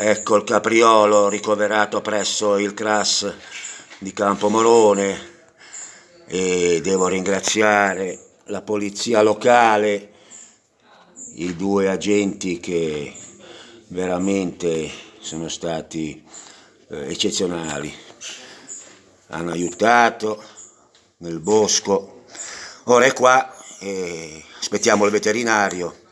Ecco il capriolo ricoverato presso il CRAS di Campomorone e devo ringraziare la polizia locale, i due agenti che veramente sono stati eh, eccezionali, hanno aiutato nel bosco, ora è qua e aspettiamo il veterinario.